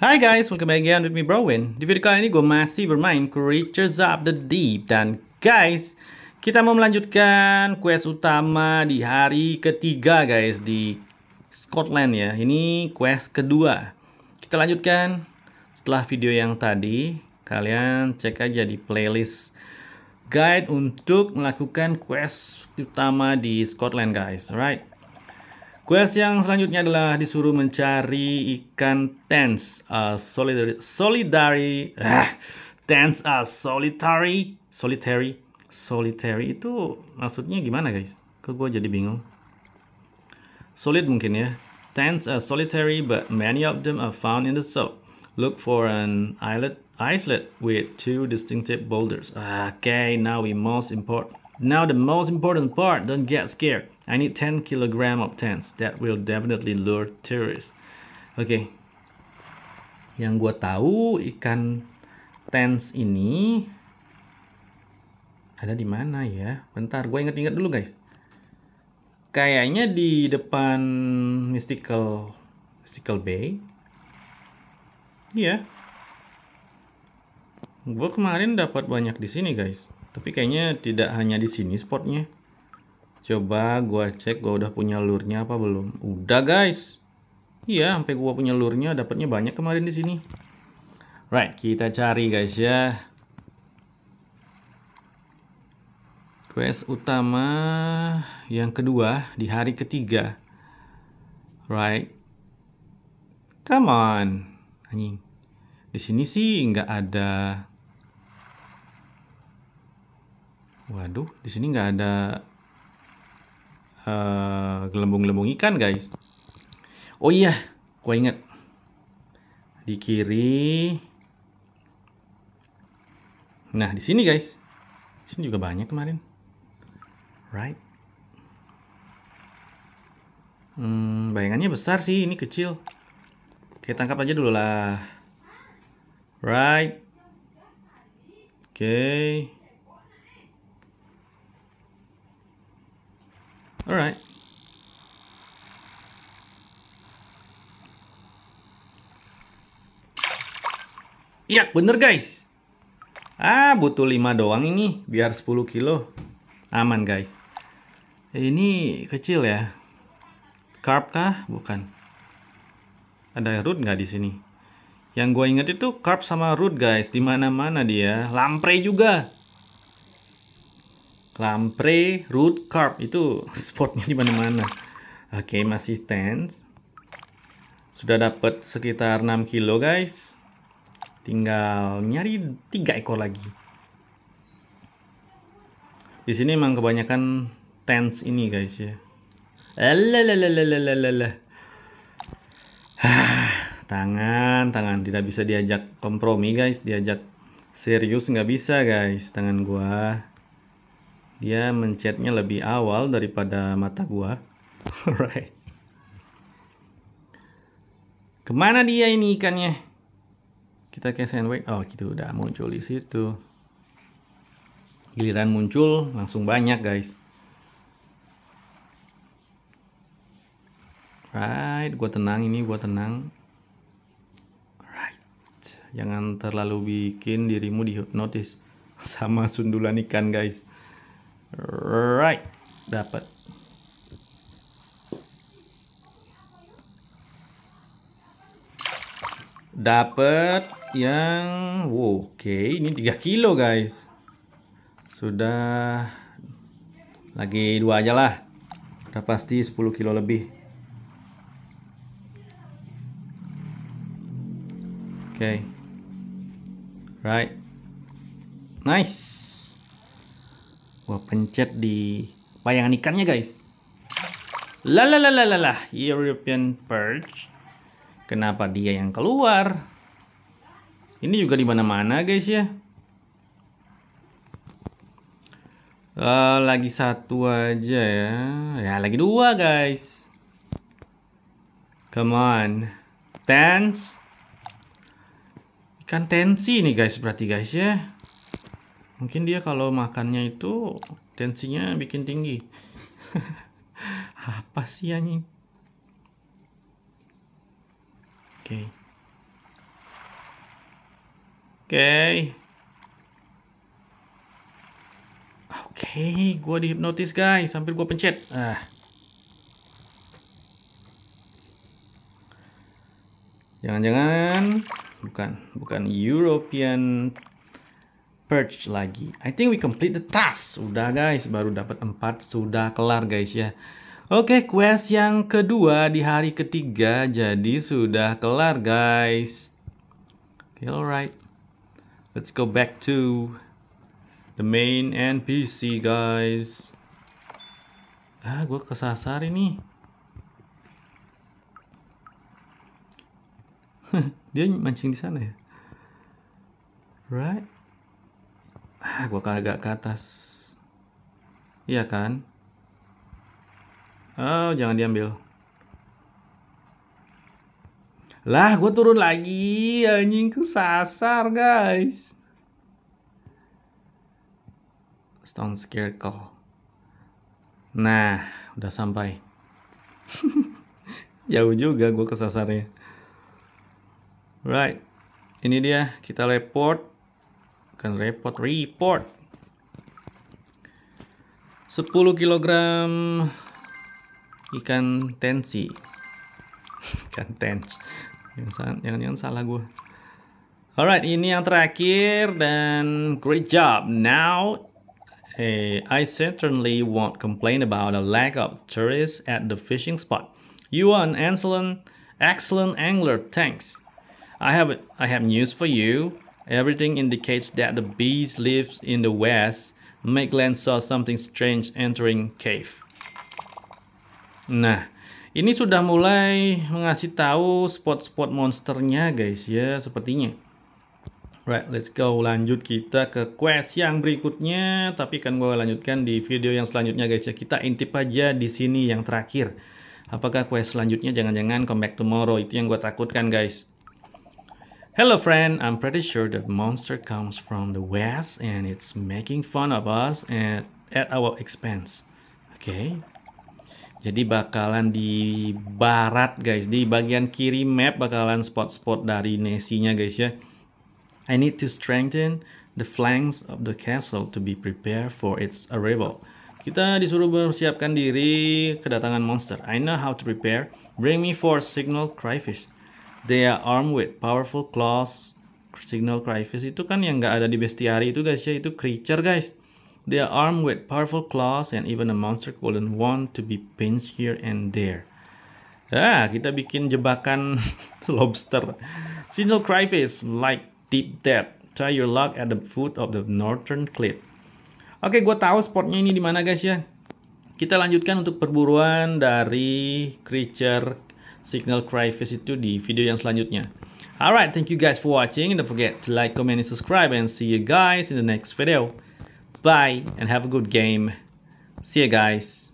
Hi guys, welcome back again with me Browin. Di video kali ini gue masih bermain Creatures of the Deep Dan guys, kita mau melanjutkan quest utama di hari ketiga guys Di Scotland ya, ini quest kedua Kita lanjutkan setelah video yang tadi Kalian cek aja di playlist guide untuk melakukan quest utama di Scotland guys Alright Quest yang selanjutnya adalah disuruh mencari ikan tens, uh, solidary, solidary, ah, tens, uh, solitary, solitary, solitary itu maksudnya gimana guys? Kok gue jadi bingung? Solid mungkin ya. Tens a uh, solitary, but many of them are found in the soap. Look for an islet, islet with two distinctive boulders. Ah, okay, now we most important. Now the most important part, don't get scared. I need 10 kilogram of tents. That will definitely lure tourists. Oke. Okay. Yang gue tahu ikan tens ini ada di mana ya? Bentar, gue inget-inget dulu guys. Kayaknya di depan Mystical Mystical Bay. Iya. Yeah. Gue kemarin dapat banyak di sini guys tapi kayaknya tidak hanya di sini spotnya coba gua cek gua udah punya lurnya apa belum udah guys iya sampai gua punya lurnya dapatnya banyak kemarin di sini right kita cari guys ya quest utama yang kedua di hari ketiga right come on anjing di sini sih nggak ada Waduh, di sini nggak ada uh, gelembung-gelembung ikan, guys. Oh iya, gue inget. Di kiri. Nah, di sini, guys. Di sini juga banyak kemarin. Right. Hmm, bayangannya besar sih, ini kecil. Oke, tangkap aja dulu lah. Right. Oke. Okay. Alright. Iya, bener guys. Ah, butuh 5 doang ini. Biar 10 kilo. Aman guys. Ini kecil ya. Carp kah? Bukan. Ada root nggak di sini? Yang gue inget itu carp sama root guys. Dimana-mana dia. Lampre juga. Lampre, root, carp itu spotnya di mana-mana. Oke, okay, masih tense. Sudah dapat sekitar 6 kilo, guys. Tinggal nyari tiga ekor lagi. Di sini emang kebanyakan tense ini, guys ya. Lalalalalalala. Ah, tangan, tangan tidak bisa diajak kompromi, guys. Diajak serius nggak bisa, guys. Tangan gua dia mencetnya lebih awal daripada mata gua alright kemana dia ini ikannya kita ke sandwich oh gitu udah muncul di situ giliran muncul langsung banyak guys right gua tenang ini gua tenang Right, jangan terlalu bikin dirimu dihipnotis sama sundulan ikan guys Right, dapat. Dapat yang wow, oke, okay. ini 3 kilo, guys. Sudah lagi dua aja lah. Sudah pasti 10 kilo lebih. Oke. Okay. Right. Nice. Gua pencet di bayangan ikannya guys. Lalalalalala, European perch. Kenapa dia yang keluar? Ini juga di mana-mana guys ya. Uh, lagi satu aja ya. Ya lagi dua guys. Come on. Tens. Ikan tensi nih guys berarti guys ya mungkin dia kalau makannya itu tensinya bikin tinggi apa sih anjing oke okay. oke okay. oke okay, gue dihipnotis guys sambil gue pencet ah jangan-jangan bukan bukan European Perch lagi. I think we complete the task. Sudah guys, baru dapat 4, sudah kelar guys ya. Oke, okay, quest yang kedua di hari ketiga jadi sudah kelar guys. Okay, alright. Let's go back to the main NPC guys. Ah, gua kesasar ini. Dia mancing di sana ya. Right ah gua kagak ke atas iya kan oh jangan diambil lah gue turun lagi anjing kesasar guys stone call. nah udah sampai jauh juga gue kesasarnya right ini dia kita report bukan repot report 10 kg ikan tensi ikan tens jangan-jangan salah gue alright ini yang terakhir dan great job now Hey, eh, I certainly won't complain about a lack of tourists at the fishing spot. You are an excellent, excellent angler. Thanks. I have I have news for you. Everything indicates that the beast lives in the west. Maitland saw something strange entering cave. Nah, ini sudah mulai mengasih tahu spot-spot monsternya guys ya sepertinya. Right, let's go. Lanjut kita ke quest yang berikutnya. Tapi kan gue lanjutkan di video yang selanjutnya guys ya. Kita intip aja di sini yang terakhir. Apakah quest selanjutnya jangan-jangan comeback tomorrow. Itu yang gue takutkan guys. Hello friend, I'm pretty sure that monster comes from the west and it's making fun of us and at our expense. Oke. Okay. Jadi bakalan di barat guys, di bagian kiri map bakalan spot-spot dari Nesinya guys ya. I need to strengthen the flanks of the castle to be prepared for its arrival. Kita disuruh bersiapkan diri kedatangan monster. I know how to prepare. Bring me four signal Oke. They are armed with powerful claws, signal cryfish itu kan yang nggak ada di bestiari itu guys ya itu creature guys. They are armed with powerful claws and even a monster couldn't want to be pinched here and there. Ah, kita bikin jebakan lobster. Signal cryfish like deep depth. Try your luck at the foot of the northern cliff. Oke, okay, gue tahu spotnya ini di mana guys ya. Kita lanjutkan untuk perburuan dari creature signal visit itu di video yang selanjutnya. Alright, thank you guys for watching. Don't forget to like, comment, and subscribe. And see you guys in the next video. Bye, and have a good game. See you guys.